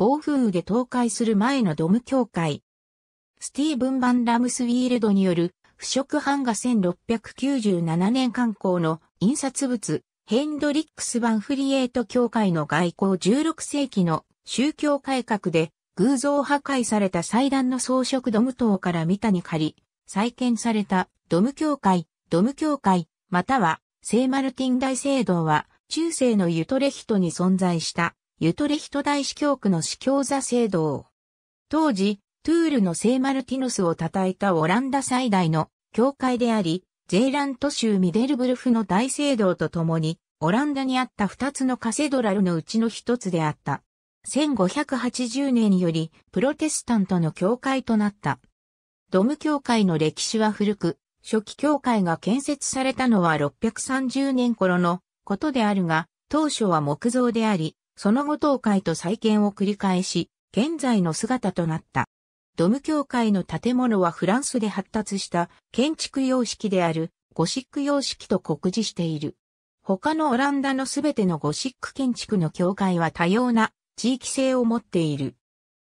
暴風雨で倒壊する前のドム教会。スティーブン・バン・ラムスウィールドによる腐食版画1697年刊行の印刷物ヘンドリックス・バンフリエート教会の外交16世紀の宗教改革で偶像破壊された祭壇の装飾ドム塔から見たに借り、再建されたドム教会、ドム教会、または聖マルティン大聖堂は中世のユトレヒトに存在したユトレヒト大司教区の司教座聖堂。当時、トゥールの聖マルティヌスを称えたオランダ最大の教会であり、ゼーラント州ミデルブルフの大聖堂とともに、オランダにあった二つのカセドラルのうちの一つであった。1580年よりプロテスタントの教会となった。ドム教会の歴史は古く、初期教会が建設されたのは630年頃のことであるが、当初は木造であり、その後東海と再建を繰り返し、現在の姿となった。ドム教会の建物はフランスで発達した建築様式であるゴシック様式と酷似している。他のオランダのすべてのゴシック建築の教会は多様な地域性を持っている。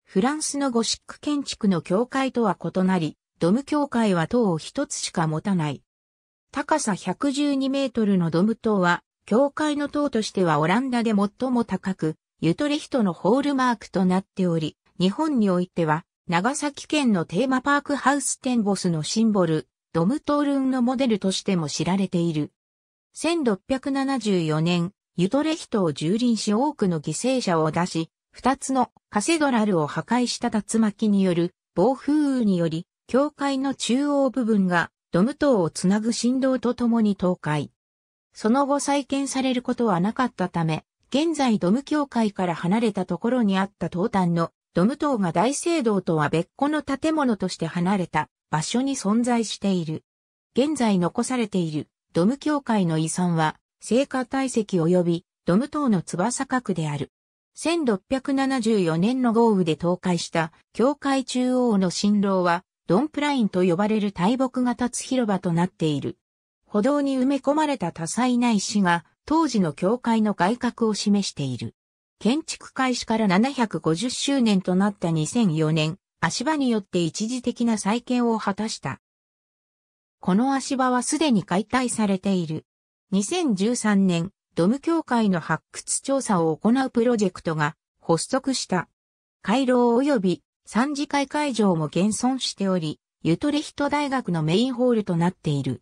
フランスのゴシック建築の教会とは異なり、ドム教会は塔を一つしか持たない。高さ112メートルのドム塔は教会の塔としてはオランダで最も高く、ユトレヒトのホールマークとなっており、日本においては、長崎県のテーマパークハウステンボスのシンボル、ドムトールンのモデルとしても知られている。1674年、ユトレヒトを蹂躙し多くの犠牲者を出し、二つのカセドラルを破壊した竜巻による暴風雨により、教会の中央部分がドム島をつなぐ振動とともに倒壊。その後再建されることはなかったため、現在ドム教会から離れたところにあった東端のドム塔が大聖堂とは別個の建物として離れた場所に存在している。現在残されているドム教会の遺産は、聖火体積及びドム島の翼角である。1674年の豪雨で倒壊した教会中央の新郎はドンプラインと呼ばれる大木が立つ広場となっている。歩道に埋め込まれた多彩な石が、当時の教会の外郭を示している。建築開始から750周年となった2004年、足場によって一時的な再建を果たした。この足場はすでに解体されている。2013年、ドム協会の発掘調査を行うプロジェクトが発足した。回廊及び三次会会場も現存しており、ユトレヒト大学のメインホールとなっている。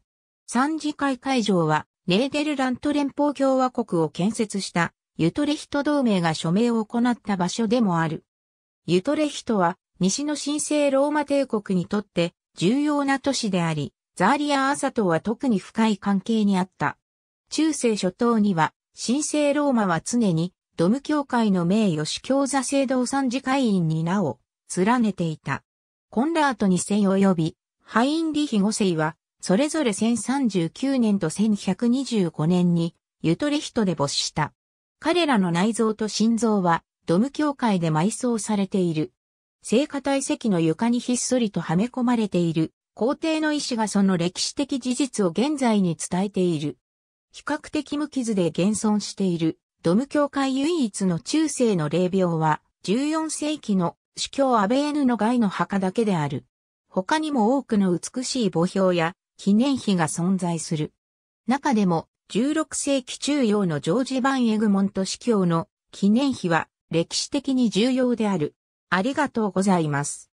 三次会会場は、ネーデルラント連邦共和国を建設したユトレヒト同盟が署名を行った場所でもある。ユトレヒトは西の神聖ローマ帝国にとって重要な都市であり、ザーリア・アサとは特に深い関係にあった。中世初頭には神聖ローマは常にドム教会の名誉主教座聖堂参事会員に名を連ねていた。コンラート2世及びハインリヒ5世はそれぞれ1039年と1125年に、ユトレヒトで没した。彼らの内臓と心臓は、ドム教会で埋葬されている。聖火体石の床にひっそりとはめ込まれている、皇帝の意志がその歴史的事実を現在に伝えている。比較的無傷で現存している、ドム教会唯一の中世の霊廟は、14世紀の主教アベーヌの外の墓だけである。他にも多くの美しい墓標や記念碑が存在する。中でも、16世紀中央のジョージ・バン・エグモント司教の記念碑は歴史的に重要である。ありがとうございます。